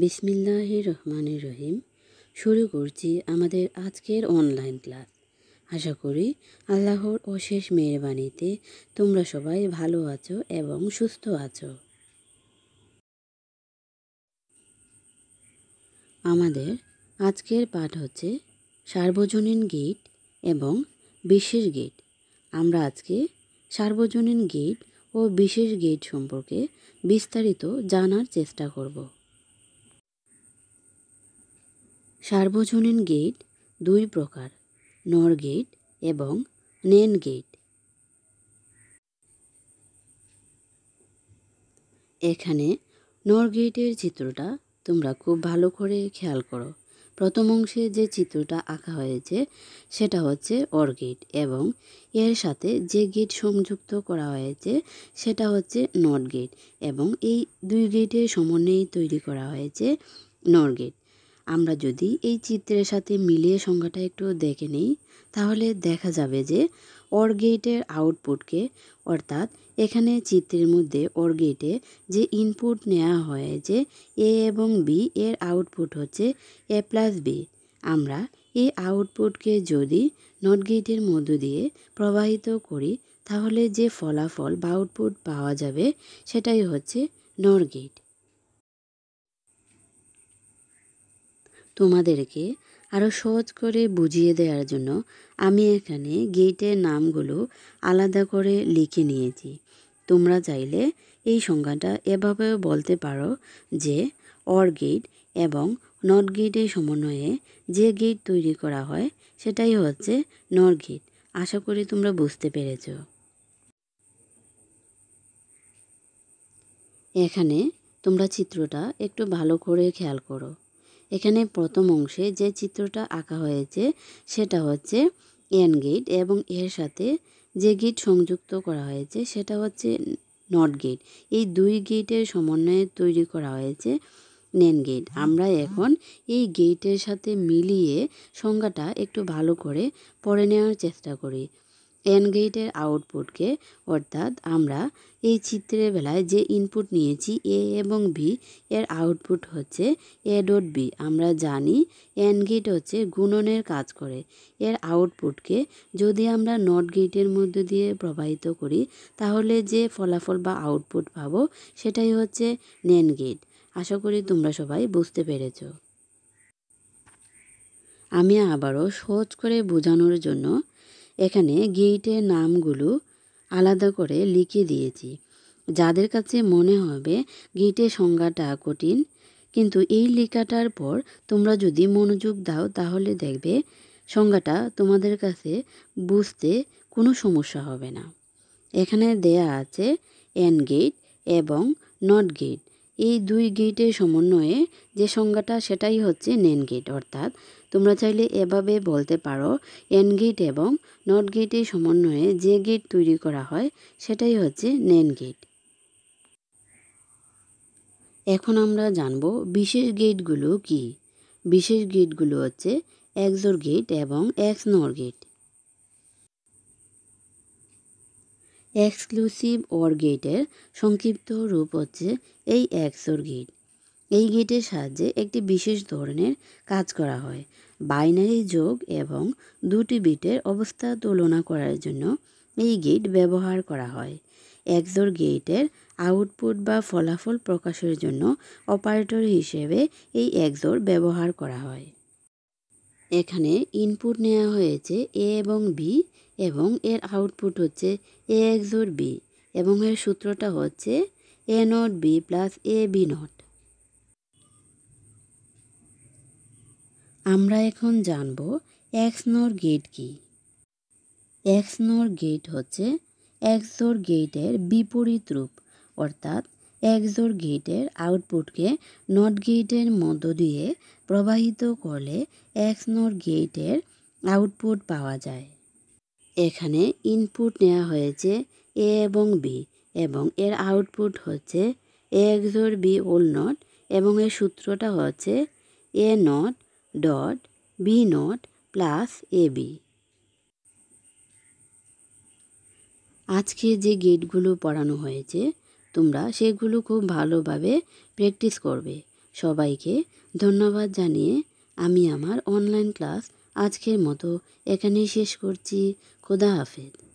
বিসমিল্লাহ রহমানের রহিম শুরু করছি আমাদের আজকের অনলাইন ক্লাস আশা করি আল্লাহর অশেষ মেহরবানিতে তোমরা সবাই ভালো আছো এবং সুস্থ আছো আমাদের আজকের পাঠ হচ্ছে সার্বজনীন গেট এবং বিশেষ গেট আমরা আজকে সার্বজনীন গেট ও বিশেষ গেট সম্পর্কে বিস্তারিত জানার চেষ্টা করব সার্বজনীন গেট দুই প্রকার নর গেট এবং নেন গেট এখানে নর গেটের চিত্রটা তোমরা খুব ভালো করে খেয়াল করো প্রথম অংশে যে চিত্রটা আঁকা হয়েছে সেটা হচ্ছে অর গেট এবং এর সাথে যে গেট সংযুক্ত করা হয়েছে সেটা হচ্ছে নট গেট এবং এই দুই গেটের সমন্বয়ে তৈরি করা হয়েছে নর গেট আমরা যদি এই চিত্রের সাথে মিলিয়ে সংখ্যাটা একটু দেখে নিই তাহলে দেখা যাবে যে অর গেটের আউটপুটকে অর্থাৎ এখানে চিত্রের মধ্যে অর গেটে যে ইনপুট নেওয়া হয় যে এ এবং বি এর আউটপুট হচ্ছে এ প্লাস বি আমরা এই আউটপুটকে যদি নট গেটের মধ্য দিয়ে প্রবাহিত করি তাহলে যে ফলাফল বা আউটপুট পাওয়া যাবে সেটাই হচ্ছে নর গেট তোমাদেরকে আরও সহজ করে বুঝিয়ে দেওয়ার জন্য আমি এখানে গেটের নামগুলো আলাদা করে লিখে নিয়েছি তোমরা চাইলে এই সংজ্ঞাটা এভাবেও বলতে পারো যে অর গেট এবং নট গেটের সমন্বয়ে যে গেট তৈরি করা হয় সেটাই হচ্ছে নর গেট আশা করি তোমরা বুঝতে পেরেছ এখানে তোমরা চিত্রটা একটু ভালো করে খেয়াল করো এখানে প্রথম অংশে যে চিত্রটা আঁকা হয়েছে সেটা হচ্ছে এন গেট এবং এর সাথে যে গেট সংযুক্ত করা হয়েছে সেটা হচ্ছে নট গেট এই দুই গেটের সমন্বয়ে তৈরি করা হয়েছে নেন গেট আমরা এখন এই গেটের সাথে মিলিয়ে সংজ্ঞাটা একটু ভালো করে পড়ে নেওয়ার চেষ্টা করি এন গেটের আউটপুটকে অর্থাৎ আমরা এই চিত্রের বেলায় যে ইনপুট নিয়েছি এ এবং বি এর আউটপুট হচ্ছে এ ডট বি আমরা জানি এন গেট হচ্ছে গুণনের কাজ করে এর আউটপুটকে যদি আমরা নট গেটের মধ্য দিয়ে প্রবাহিত করি তাহলে যে ফলাফল বা আউটপুট পাবো সেটাই হচ্ছে নেন গেট আশা করি তোমরা সবাই বুঝতে পেরেছো আমি আবারও সহজ করে বোঝানোর জন্য এখানে গেইটের নামগুলো আলাদা করে লিখে দিয়েছি যাদের কাছে মনে হবে গেইটের সংজ্ঞাটা কঠিন কিন্তু এই লেখাটার পর তোমরা যদি মনোযোগ দাও তাহলে দেখবে সংজ্ঞাটা তোমাদের কাছে বুঝতে কোনো সমস্যা হবে না এখানে দেয়া আছে এন গেট এবং নট গেট এই দুই গেটের সমন্বয়ে যে সংজ্ঞাটা সেটাই হচ্ছে নেন গেট অর্থাৎ তোমরা চাইলে এভাবে বলতে পারো এন গেট এবং নট গেটের সমন্বয়ে যে গেট তৈরি করা হয় সেটাই হচ্ছে নেন গেট এখন আমরা জানব বিশেষ গেটগুলো কি বিশেষ গেটগুলো হচ্ছে এক্সোর গেট এবং X NOR gate exclusive or গেটের সংক্ষিপ্ত রূপ হচ্ছে এই এক্সর গেট এই গেটের সাহায্যে একটি বিশেষ ধরনের কাজ করা হয় বাইনারি যোগ এবং দুটি বিটের অবস্থা তুলনা করার জন্য এই গেট ব্যবহার করা হয় একজোর গেটের আউটপুট বা ফলাফল প্রকাশের জন্য অপারেটর হিসেবে এই একজোর ব্যবহার করা হয় এখানে ইনপুট নেওয়া হয়েছে এ এবং বি এবং এর আউটপুট হচ্ছে এ এক্স বি এবং এর সূত্রটা হচ্ছে A not B plus A B not আমরা এখন জানব এক্স নোর গেট কি এক্স নোর গেট হচ্ছে এক্স জোর গেটের বিপরীত রূপ অর্থাৎ একজোর গেটের আউটপুটকে নট গেটের মধ্য দিয়ে প্রবাহিত করলে এক্স নট গেটের আউটপুট পাওয়া যায় এখানে ইনপুট নেওয়া হয়েছে এ এবং বি এবং এর আউটপুট হচ্ছে এ একজোর বি ওল নট এবং এর সূত্রটা হচ্ছে A not dot B not plus A B আজকে যে গেটগুলো পড়ানো হয়েছে তোমরা সেগুলো খুব ভালোভাবে প্র্যাকটিস করবে সবাইকে ধন্যবাদ জানিয়ে আমি আমার অনলাইন ক্লাস আজকের মতো এখানেই শেষ করছি খোদা হাফেজ